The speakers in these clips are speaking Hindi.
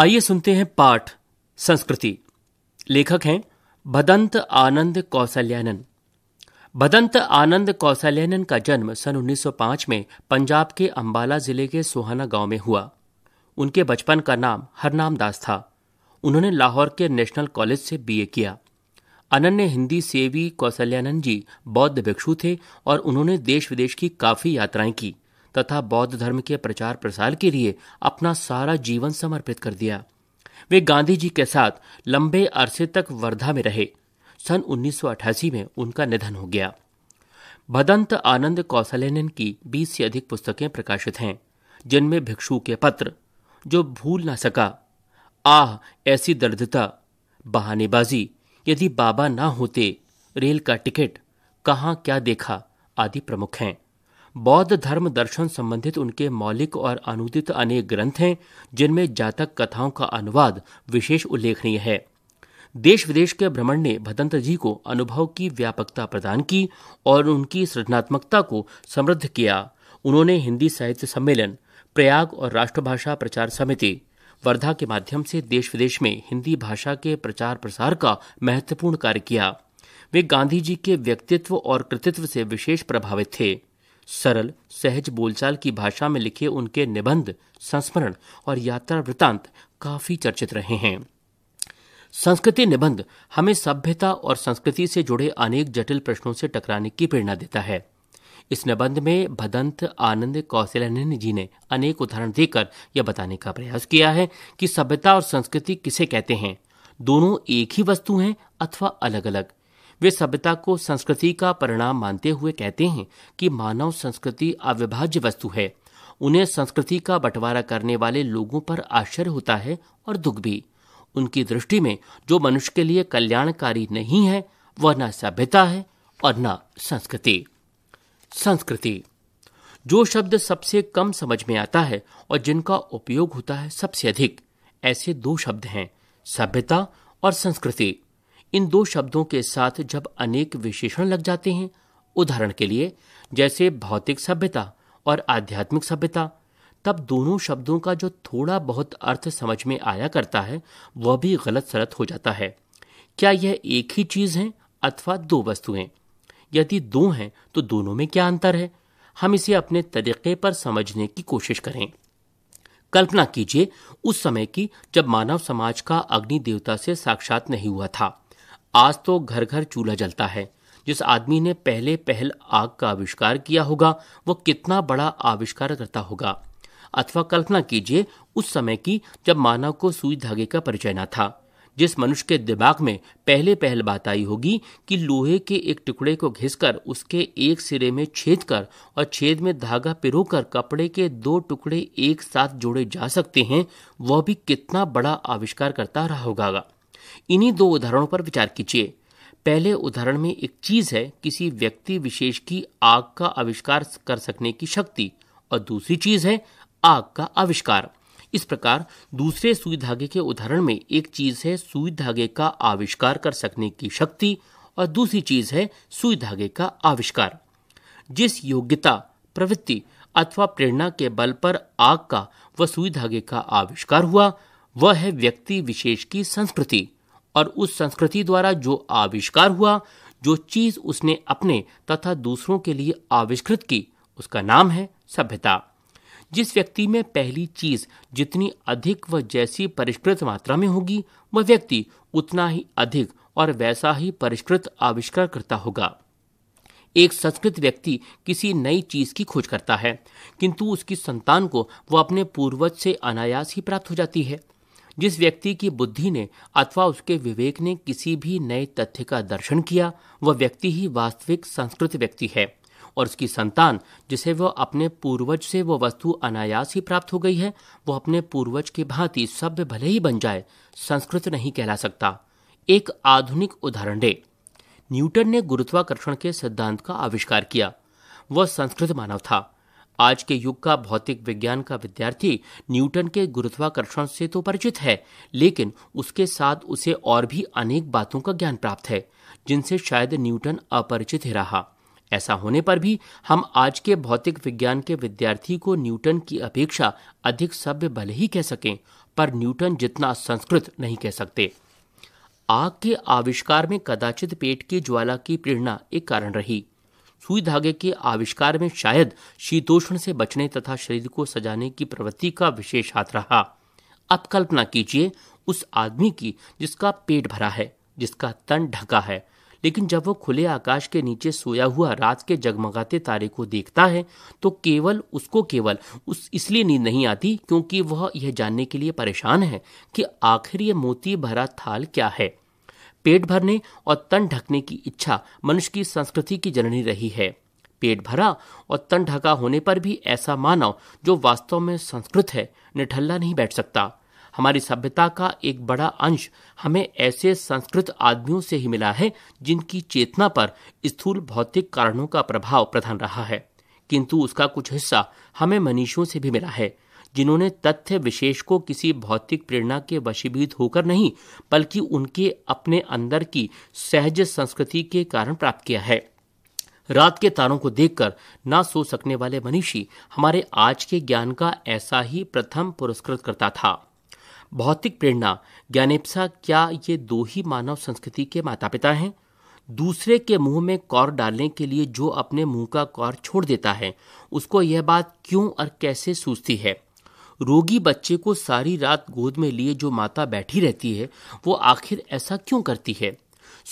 आइए सुनते हैं पाठ संस्कृति लेखक हैं भदंत आनंद कौशल्यानन भदंत आनंद कौशल्यानन का जन्म सन 1905 में पंजाब के अंबाला जिले के सोहाना गांव में हुआ उनके बचपन का नाम हरनाम दास था उन्होंने लाहौर के नेशनल कॉलेज से बीए किया अनन्य हिंदी सेवी कौशल्यानंद जी बौद्ध भिक्षु थे और उन्होंने देश विदेश की काफी यात्राएं की तथा बौद्ध धर्म के प्रचार प्रसार के लिए अपना सारा जीवन समर्पित कर दिया वे गांधी जी के साथ लंबे अरसे तक वर्धा में रहे सन 1988 में उनका निधन हो गया भदंत आनंद कौशलेनन की 20 से अधिक पुस्तकें प्रकाशित हैं जिनमें भिक्षु के पत्र जो भूल ना सका आह ऐसी दर्दता बहानेबाजी यदि बाबा ना होते रेल का टिकट कहाँ क्या देखा आदि प्रमुख हैं बौद्ध धर्म दर्शन संबंधित उनके मौलिक और अनुदित अनेक ग्रंथ हैं जिनमें जातक कथाओं का अनुवाद विशेष उल्लेखनीय है देश विदेश के भ्रमण ने भदंत जी को अनुभव की व्यापकता प्रदान की और उनकी सृजनात्मकता को समृद्ध किया उन्होंने हिंदी साहित्य सम्मेलन प्रयाग और राष्ट्रभाषा प्रचार समिति वर्धा के माध्यम से देश विदेश में हिंदी भाषा के प्रचार प्रसार का महत्वपूर्ण कार्य किया वे गांधी जी के व्यक्तित्व और कृतित्व से विशेष प्रभावित थे सरल सहज बोलचाल की भाषा में लिखे उनके निबंध संस्मरण और यात्रा वृतांत काफी चर्चित रहे हैं संस्कृति निबंध हमें सभ्यता और संस्कृति से जुड़े अनेक जटिल प्रश्नों से टकराने की प्रेरणा देता है इस निबंध में भदंत आनंद कौशल्यानंद जी ने अनेक उदाहरण देकर यह बताने का प्रयास किया है कि सभ्यता और संस्कृति किसे कहते हैं दोनों एक ही वस्तु हैं अथवा अलग अलग वे सभ्यता को संस्कृति का परिणाम मानते हुए कहते हैं कि मानव संस्कृति अविभाज्य वस्तु है उन्हें संस्कृति का बंटवारा करने वाले लोगों पर आश्चर्य होता है और दुख भी उनकी दृष्टि में जो मनुष्य के लिए कल्याणकारी नहीं है वह न सभ्यता है और न संस्कृति संस्कृति जो शब्द सबसे कम समझ में आता है और जिनका उपयोग होता है सबसे अधिक ऐसे दो शब्द हैं सभ्यता और संस्कृति इन दो शब्दों के साथ जब अनेक विशेषण लग जाते हैं उदाहरण के लिए जैसे भौतिक सभ्यता और आध्यात्मिक सभ्यता तब दोनों शब्दों का जो थोड़ा बहुत अर्थ समझ में आया करता है वह भी गलत सलत हो जाता है क्या यह एक ही चीज है अथवा दो वस्तुएं यदि दो हैं तो दोनों में क्या अंतर है हम इसे अपने तरीके पर समझने की कोशिश करें कल्पना कीजिए उस समय की जब मानव समाज का अग्नि देवता से साक्षात नहीं हुआ था आज तो घर घर चूल्हा जलता है जिस आदमी ने पहले पहल आग का आविष्कार किया होगा वो कितना बड़ा आविष्कार करता होगा अथवा कल्पना कीजिए उस समय की जब मानव को सुई धागे का परिचय न था जिस मनुष्य के दिमाग में पहले पहल बात आई होगी कि लोहे के एक टुकड़े को घिसकर उसके एक सिरे में छेद कर और छेद में धागा कर कपड़े के दो टुकड़े एक साथ जोड़े जा सकते हैं वह भी कितना बड़ा आविष्कार करता रहा होगा इन्हीं दो उदाहरणों पर विचार कीजिए पहले उदाहरण में एक चीज है किसी व्यक्ति विशेष की आग का आविष्कार कर सकने की शक्ति और दूसरी चीज है आग का आविष्कार इस प्रकार दूसरे सुई धागे के उदाहरण में एक चीज है सुई धागे का आविष्कार कर सकने की शक्ति और दूसरी चीज है सुई धागे का आविष्कार जिस योग्यता प्रवृत्ति अथवा प्रेरणा के बल पर आग का व सुई धागे का आविष्कार हुआ वह है व्यक्ति विशेष की संस्कृति और उस संस्कृति द्वारा जो आविष्कार हुआ जो चीज उसने अपने तथा दूसरों के लिए आविष्कृत की उसका नाम है सभ्यता जिस व्यक्ति में पहली चीज जितनी अधिक व जैसी परिष्कृत मात्रा में होगी वह व्यक्ति उतना ही अधिक और वैसा ही परिष्कृत आविष्कार करता होगा एक संस्कृत व्यक्ति किसी नई चीज की खोज करता है किंतु उसकी संतान को वह अपने पूर्वज से अनायास ही प्राप्त हो जाती है जिस व्यक्ति की बुद्धि ने अथवा उसके विवेक ने किसी भी नए तथ्य का दर्शन किया वह व्यक्ति ही वास्तविक संस्कृत व्यक्ति है और उसकी संतान जिसे वह अपने पूर्वज से वह वस्तु अनायास ही प्राप्त हो गई है वह अपने पूर्वज की भांति सभ्य भले ही बन जाए संस्कृत नहीं कहला सकता एक आधुनिक उदाहरण दे न्यूटन ने गुरुत्वाकर्षण के सिद्धांत का आविष्कार किया वह संस्कृत मानव था आज के युग का भौतिक विज्ञान का विद्यार्थी न्यूटन के गुरुत्वाकर्षण से तो परिचित है लेकिन उसके साथ उसे और भी अनेक बातों का ज्ञान प्राप्त है जिनसे शायद न्यूटन अपरिचित ही रहा ऐसा होने पर भी हम आज के भौतिक विज्ञान के विद्यार्थी को न्यूटन की अपेक्षा अधिक सभ्य भले ही कह सकें पर न्यूटन जितना संस्कृत नहीं कह सकते आग के आविष्कार में कदाचित पेट की ज्वाला की प्रेरणा एक कारण रही सुई धागे के आविष्कार में शायद शीतोष्ण से बचने तथा शरीर को सजाने की प्रवृत्ति का विशेष हाथ रहा अब कल्पना कीजिए उस आदमी की जिसका पेट भरा है जिसका तन ढका है लेकिन जब वो खुले आकाश के नीचे सोया हुआ रात के जगमगाते तारे को देखता है तो केवल उसको केवल उस इसलिए नींद नहीं आती क्योंकि वह यह जानने के लिए परेशान है कि आखिर यह मोती भरा थाल क्या है पेट भरने और तन ढकने की इच्छा मनुष्य की संस्कृति की जननी रही है पेट भरा और तन ढका होने पर भी ऐसा मानव जो वास्तव में संस्कृत है निठल्ला नहीं बैठ सकता हमारी सभ्यता का एक बड़ा अंश हमें ऐसे संस्कृत आदमियों से ही मिला है जिनकी चेतना पर स्थूल भौतिक कारणों का प्रभाव प्रधान रहा है किंतु उसका कुछ हिस्सा हमें मनीषों से भी मिला है जिन्होंने तथ्य विशेष को किसी भौतिक प्रेरणा के वशीभूत होकर नहीं बल्कि उनके अपने अंदर की सहज संस्कृति के कारण प्राप्त किया है रात के तारों को देखकर ना सो सकने वाले मनीषी हमारे आज के ज्ञान का ऐसा ही प्रथम पुरस्कृत करता था भौतिक प्रेरणा ज्ञानेप्सा क्या ये दो ही मानव संस्कृति के माता पिता हैं दूसरे के मुंह में कौर डालने के लिए जो अपने मुंह का कौर छोड़ देता है उसको यह बात क्यों और कैसे सूझती है रोगी बच्चे को सारी रात गोद में लिए जो माता बैठी रहती है वो आखिर ऐसा क्यों करती है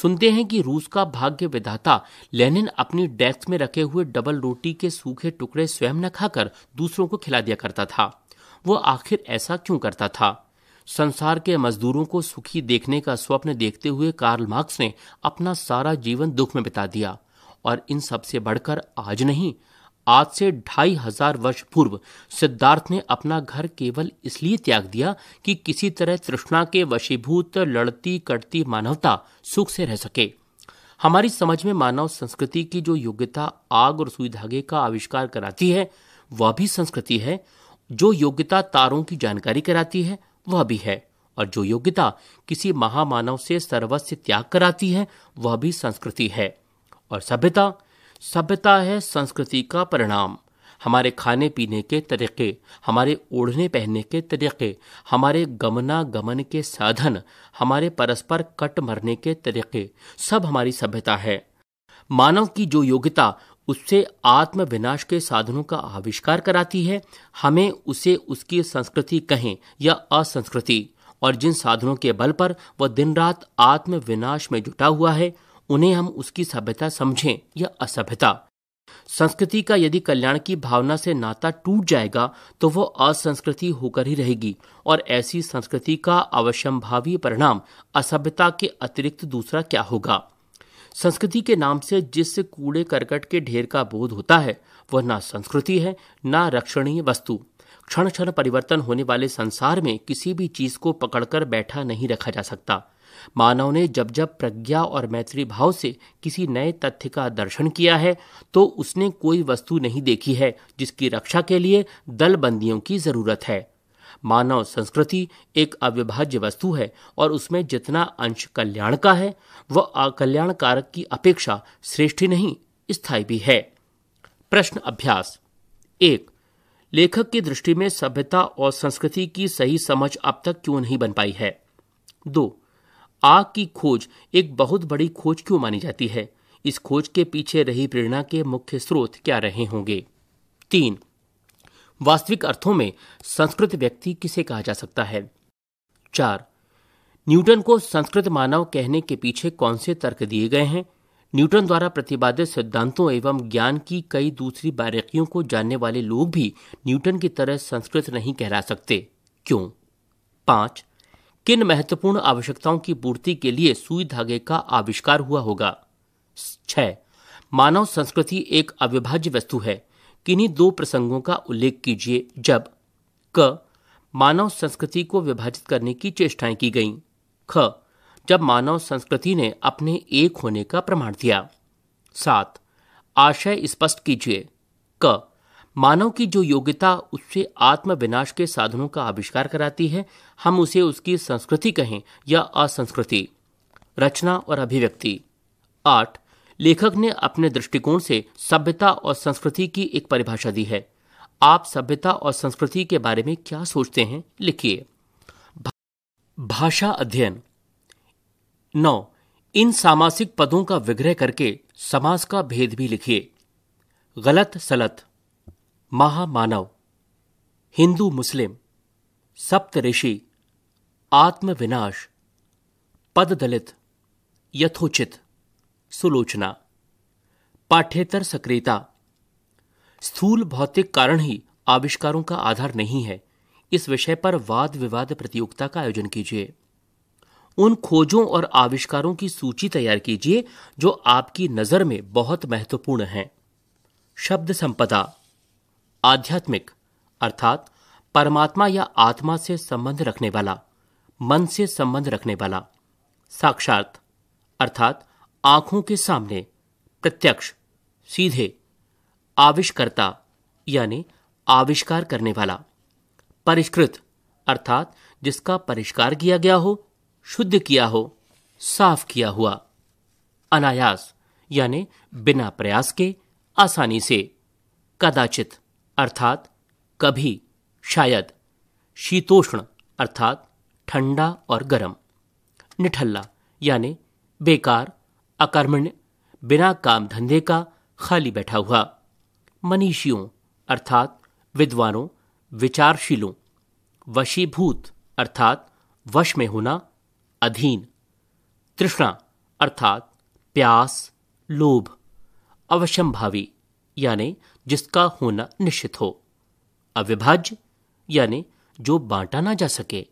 सुनते हैं कि रूस का भाग्य विधाता लेनिन अपनी डेस्क में रखे हुए डबल रोटी के सूखे टुकड़े स्वयं न खाकर दूसरों को खिला दिया करता था वो आखिर ऐसा क्यों करता था संसार के मजदूरों को सुखी देखने का स्वप्न देखते हुए कार्ल मार्क्स ने अपना सारा जीवन दुख में बिता दिया और इन सबसे बढ़कर आज नहीं आज से ढाई हजार वर्ष पूर्व सिद्धार्थ ने अपना घर केवल इसलिए त्याग दिया कि किसी तरह तृष्णा के वशीभूत लड़ती कटती मानवता सुख से रह सके हमारी समझ में मानव संस्कृति की जो योग्यता आग और सुई धागे का आविष्कार कराती है वह भी संस्कृति है जो योग्यता तारों की जानकारी कराती है वह भी है और जो योग्यता किसी महामानव से सर्वस्व त्याग कराती है वह भी संस्कृति है और सभ्यता सभ्यता है संस्कृति का परिणाम हमारे खाने पीने के तरीके हमारे ओढ़ने पहनने के तरीके हमारे गमना गमन के साधन हमारे परस्पर कट मरने के तरीके सब हमारी सभ्यता है मानव की जो योग्यता उससे आत्म विनाश के साधनों का आविष्कार कराती है हमें उसे उसकी संस्कृति कहें या असंस्कृति और जिन साधनों के बल पर वह दिन रात आत्म विनाश में जुटा हुआ है उन्हें हम उसकी सभ्यता समझें या असभ्यता संस्कृति का यदि कल्याण की भावना से नाता टूट जाएगा तो वो असंस्कृति होकर ही रहेगी और ऐसी संस्कृति का अवश्यंभावी परिणाम असभ्यता के अतिरिक्त दूसरा क्या होगा संस्कृति के नाम से जिस कूड़े करकट के ढेर का बोध होता है वह ना संस्कृति है ना रक्षणीय वस्तु क्षण क्षण परिवर्तन होने वाले संसार में किसी भी चीज को पकड़कर बैठा नहीं रखा जा सकता मानव ने जब जब प्रज्ञा और मैत्री भाव से किसी नए तथ्य का दर्शन किया है तो उसने कोई वस्तु नहीं देखी है जिसकी रक्षा के लिए दलबंदियों की जरूरत है मानव संस्कृति एक अविभाज्य वस्तु है और उसमें जितना अंश कल्याण का है वह अकल्याण कारक की अपेक्षा श्रेष्ठी नहीं स्थायी भी है प्रश्न अभ्यास एक लेखक की दृष्टि में सभ्यता और संस्कृति की सही समझ अब तक क्यों नहीं बन पाई है दो आग की खोज एक बहुत बड़ी खोज क्यों मानी जाती है इस खोज के पीछे रही प्रेरणा के मुख्य स्रोत क्या रहे होंगे तीन वास्तविक अर्थों में संस्कृत व्यक्ति किसे कहा जा सकता है चार न्यूटन को संस्कृत मानव कहने के पीछे कौन से तर्क दिए गए हैं न्यूटन द्वारा प्रतिपादित सिद्धांतों एवं ज्ञान की कई दूसरी बारीकियों को जानने वाले लोग भी न्यूटन की तरह संस्कृत नहीं कहला सकते क्यों पांच किन महत्वपूर्ण आवश्यकताओं की पूर्ति के लिए सुई धागे का आविष्कार हुआ होगा छह मानव संस्कृति एक अविभाज्य वस्तु है किन्हीं दो प्रसंगों का उल्लेख कीजिए जब क मानव संस्कृति को विभाजित करने की चेष्टाएं की गईं ख जब मानव संस्कृति ने अपने एक होने का प्रमाण दिया सात आशय स्पष्ट कीजिए क मानव की जो योग्यता उससे आत्म विनाश के साधनों का आविष्कार कराती है हम उसे उसकी संस्कृति कहें या असंस्कृति रचना और अभिव्यक्ति आठ लेखक ने अपने दृष्टिकोण से सभ्यता और संस्कृति की एक परिभाषा दी है आप सभ्यता और संस्कृति के बारे में क्या सोचते हैं लिखिए भाषा अध्ययन नौ इन सामासिक पदों का विग्रह करके समाज का भेद भी लिखिए गलत सलत महामानव हिंदू मुस्लिम सप्तऋषि आत्मविनाश पददलित यथोचित सुलोचना पाठ्येतर सक्रियता स्थूल भौतिक कारण ही आविष्कारों का आधार नहीं है इस विषय पर वाद विवाद प्रतियोगिता का आयोजन कीजिए उन खोजों और आविष्कारों की सूची तैयार कीजिए जो आपकी नजर में बहुत महत्वपूर्ण हैं शब्द संपदा आध्यात्मिक अर्थात परमात्मा या आत्मा से संबंध रखने वाला मन से संबंध रखने वाला साक्षात अर्थात आंखों के सामने प्रत्यक्ष सीधे आविष्कर्ता यानी आविष्कार करने वाला परिष्कृत अर्थात जिसका परिष्कार किया गया हो शुद्ध किया हो साफ किया हुआ अनायास यानी बिना प्रयास के आसानी से कदाचित अर्थात कभी शायद शीतोष्ण अर्थात ठंडा और गर्म निठल्ला यानी बेकार अकर्मण्य बिना काम धंधे का खाली बैठा हुआ मनीषियों अर्थात विद्वानों विचारशीलों वशीभूत अर्थात वश में होना अधीन तृष्णा अर्थात प्यास लोभ भावी यानी जिसका होना निश्चित हो अविभाज्य यानी जो बांटा ना जा सके